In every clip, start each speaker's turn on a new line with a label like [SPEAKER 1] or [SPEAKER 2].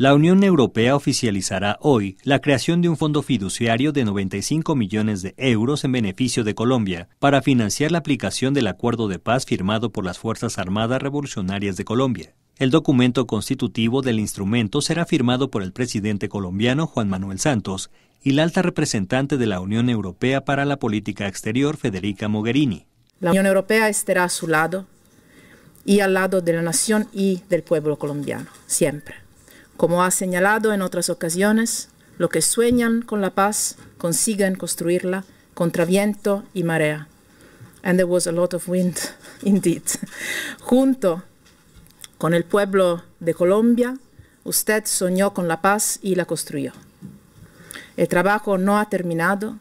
[SPEAKER 1] La Unión Europea oficializará hoy la creación de un fondo fiduciario de 95 millones de euros en beneficio de Colombia para financiar la aplicación del acuerdo de paz firmado por las Fuerzas Armadas Revolucionarias de Colombia. El documento constitutivo del instrumento será firmado por el presidente colombiano Juan Manuel Santos y la alta representante de la Unión Europea para la Política Exterior Federica Mogherini.
[SPEAKER 2] La Unión Europea estará a su lado y al lado de la nación y del pueblo colombiano, siempre. Como ha señalado en otras ocasiones, lo que sueñan con la paz consiguen construirla contra viento y marea. And there was a lot of wind, indeed. Junto con el pueblo de Colombia, usted soñó con la paz y la construyó. El trabajo no ha terminado.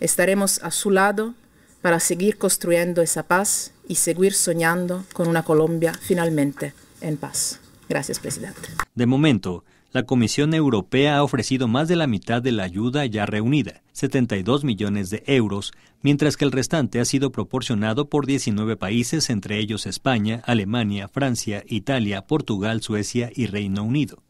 [SPEAKER 2] Estaremos a su lado para seguir construyendo esa paz y seguir soñando con una Colombia finalmente en paz. Gracias, presidente.
[SPEAKER 1] De momento, la Comisión Europea ha ofrecido más de la mitad de la ayuda ya reunida, 72 millones de euros, mientras que el restante ha sido proporcionado por 19 países, entre ellos España, Alemania, Francia, Italia, Portugal, Suecia y Reino Unido.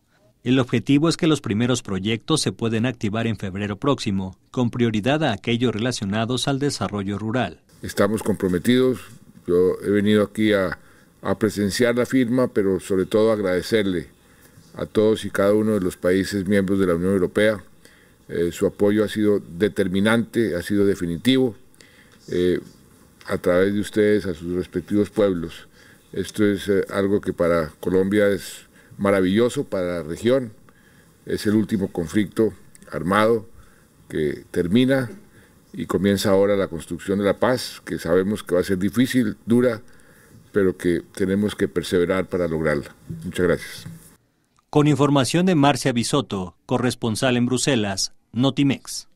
[SPEAKER 1] El objetivo es que los primeros proyectos se puedan activar en febrero próximo, con prioridad a aquellos relacionados al desarrollo rural.
[SPEAKER 3] Estamos comprometidos. Yo he venido aquí a a presenciar la firma, pero sobre todo agradecerle a todos y cada uno de los países miembros de la Unión Europea. Eh, su apoyo ha sido determinante, ha sido definitivo, eh, a través de ustedes, a sus respectivos pueblos. Esto es eh, algo que para Colombia es maravilloso, para la región. Es el último conflicto armado que termina y comienza ahora la construcción de la paz, que sabemos que va a ser difícil, dura, pero que tenemos que perseverar para lograrla. Muchas gracias.
[SPEAKER 1] Con información de Marcia Bisotto, corresponsal en Bruselas, Notimex.